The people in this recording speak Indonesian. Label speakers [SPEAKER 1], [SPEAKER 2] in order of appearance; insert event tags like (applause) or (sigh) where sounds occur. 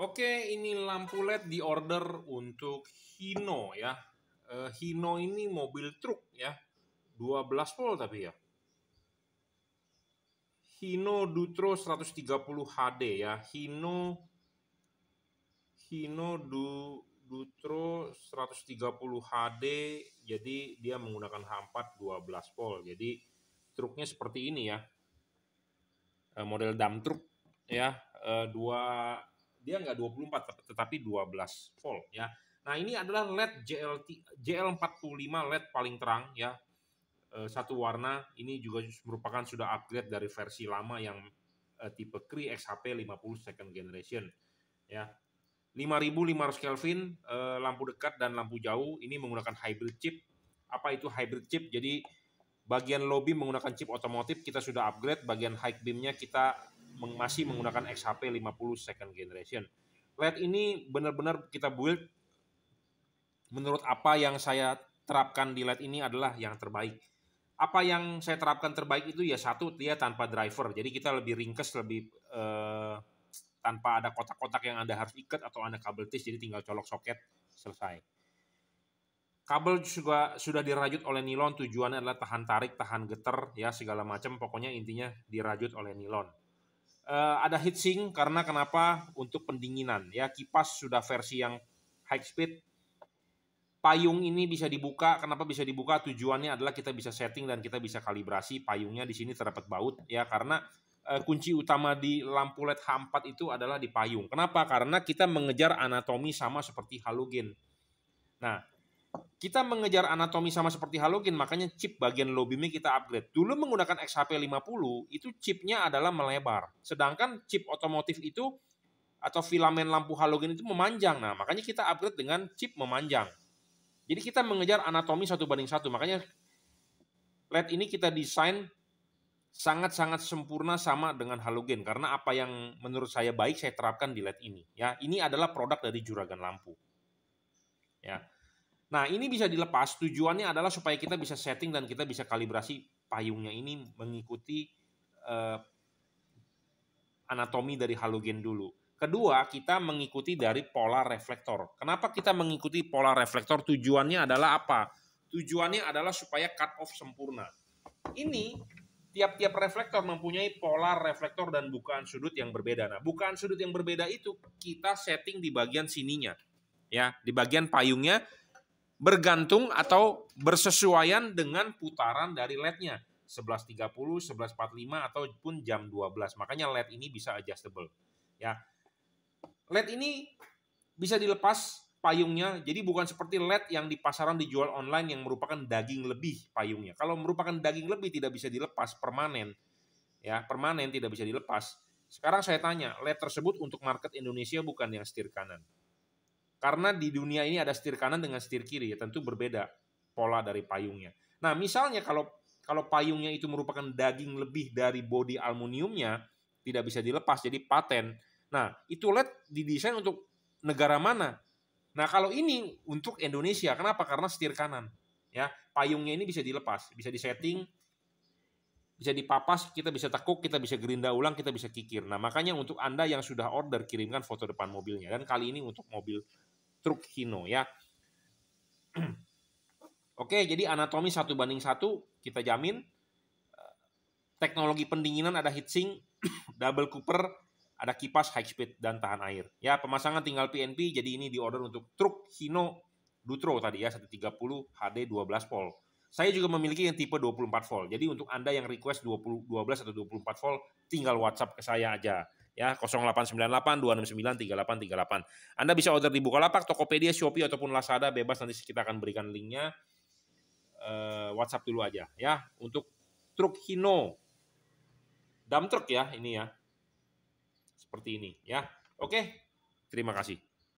[SPEAKER 1] Oke, ini lampu LED di order untuk Hino ya. Eh, Hino ini mobil truk ya. 12 volt tapi ya. Hino Dutro 130 HD ya. Hino Hino du, Dutro 130 HD jadi dia menggunakan H4 12 volt. Jadi truknya seperti ini ya. Eh, model dump truk ya. Eh, dua dia nggak 24 tetapi 12 volt ya. Nah, ini adalah LED JLT JL45 LED paling terang ya. Eh, satu warna ini juga merupakan sudah upgrade dari versi lama yang eh, tipe Cree XHP 50 second generation ya. 5500 Kelvin eh, lampu dekat dan lampu jauh ini menggunakan hybrid chip. Apa itu hybrid chip? Jadi bagian lobby menggunakan chip otomotif kita sudah upgrade, bagian high beamnya kita masih menggunakan XHP 50 second generation. LED ini benar-benar kita build menurut apa yang saya terapkan di LED ini adalah yang terbaik. Apa yang saya terapkan terbaik itu ya satu dia tanpa driver. Jadi kita lebih ringkes, lebih eh, tanpa ada kotak-kotak yang Anda harus ikat atau Anda kabel tis jadi tinggal colok soket selesai. Kabel juga sudah dirajut oleh nilon, tujuannya adalah tahan tarik, tahan getar, ya segala macam. Pokoknya intinya dirajut oleh nilon uh, ada heatsink karena kenapa untuk pendinginan ya kipas sudah versi yang high speed payung ini bisa dibuka kenapa bisa dibuka tujuannya adalah kita bisa setting dan kita bisa kalibrasi payungnya di sini terdapat baut ya karena uh, kunci utama di lampu LED H4 itu adalah di payung kenapa karena kita mengejar anatomi sama seperti halogen nah kita mengejar anatomi sama seperti halogen, makanya chip bagian low beamnya kita upgrade. Dulu menggunakan XHP50, itu chipnya adalah melebar. Sedangkan chip otomotif itu atau filamen lampu halogen itu memanjang. Nah, makanya kita upgrade dengan chip memanjang. Jadi kita mengejar anatomi satu banding satu. Makanya LED ini kita desain sangat-sangat sempurna sama dengan halogen karena apa yang menurut saya baik saya terapkan di LED ini. Ya, ini adalah produk dari juragan lampu. Ya. Nah, ini bisa dilepas. Tujuannya adalah supaya kita bisa setting dan kita bisa kalibrasi payungnya ini mengikuti uh, anatomi dari halogen dulu. Kedua, kita mengikuti dari pola reflektor. Kenapa kita mengikuti pola reflektor? Tujuannya adalah apa? Tujuannya adalah supaya cut off sempurna. Ini tiap-tiap reflektor mempunyai pola reflektor dan bukaan sudut yang berbeda. Nah, bukaan sudut yang berbeda itu kita setting di bagian sininya. Ya, di bagian payungnya bergantung atau bersesuaian dengan putaran dari LED-nya. 11.30, 11.45 ataupun jam 12. Makanya LED ini bisa adjustable. Ya. LED ini bisa dilepas payungnya. Jadi bukan seperti LED yang di pasaran dijual online yang merupakan daging lebih payungnya. Kalau merupakan daging lebih tidak bisa dilepas permanen. Ya, permanen tidak bisa dilepas. Sekarang saya tanya, LED tersebut untuk market Indonesia bukan yang setir kanan. Karena di dunia ini ada setir kanan dengan setir kiri, ya tentu berbeda pola dari payungnya. Nah, misalnya kalau kalau payungnya itu merupakan daging lebih dari body aluminiumnya, tidak bisa dilepas, jadi paten. Nah, itu LED didesain untuk negara mana? Nah, kalau ini untuk Indonesia, kenapa? Karena setir kanan. Ya, payungnya ini bisa dilepas, bisa disetting, bisa dipapas, kita bisa tekuk, kita bisa gerinda ulang, kita bisa kikir. Nah, makanya untuk Anda yang sudah order, kirimkan foto depan mobilnya. Dan kali ini untuk mobil Truk Hino ya. (clears throat) Oke, jadi anatomi satu banding satu kita jamin. Teknologi pendinginan ada heatsink, (clears throat) double cooper, ada kipas high speed dan tahan air. Ya, pemasangan tinggal PNP, jadi ini diorder untuk truk Hino Dutro tadi ya, 130 HD 12 volt. Saya juga memiliki yang tipe 24 volt. Jadi untuk Anda yang request 20, 12 atau 24 volt, tinggal WhatsApp ke saya aja ya 0898 269 3838. Anda bisa order di Bukalapak, Tokopedia, Shopee ataupun Lazada bebas nanti kita akan berikan linknya. Uh, WhatsApp dulu aja ya untuk truk Hino dump truck ya ini ya seperti ini ya oke terima kasih